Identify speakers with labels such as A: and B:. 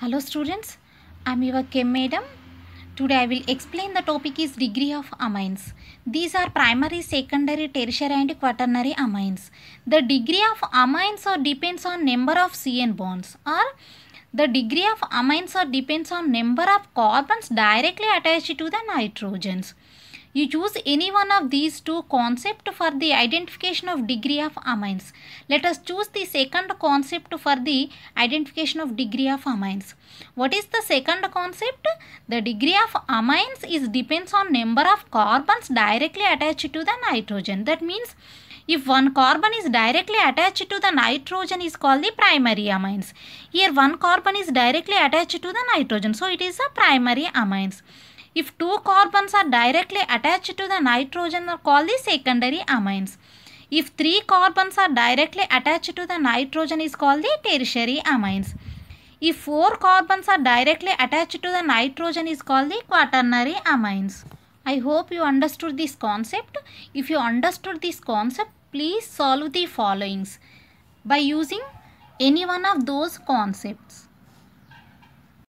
A: Hello students, I am your Chem Madam. Today I will explain the topic is degree of amines. These are primary, secondary, tertiary and quaternary amines. The degree of amines or depends on number of CN bonds or the degree of amines or depends on number of carbons directly attached to the nitrogens. You choose any one of these two concepts for the identification of degree of amines. Let us choose the second concept for the identification of degree of amines. What is the second concept? The degree of amines is depends on number of carbons directly attached to the nitrogen. That means if one carbon is directly attached to the nitrogen is called the primary amines. Here one carbon is directly attached to the nitrogen. So it is a primary amines. If two carbons are directly attached to the nitrogen are called the secondary amines. If three carbons are directly attached to the nitrogen is called the tertiary amines. If four carbons are directly attached to the nitrogen is called the quaternary amines. I hope you understood this concept. If you understood this concept, please solve the followings by using any one of those concepts.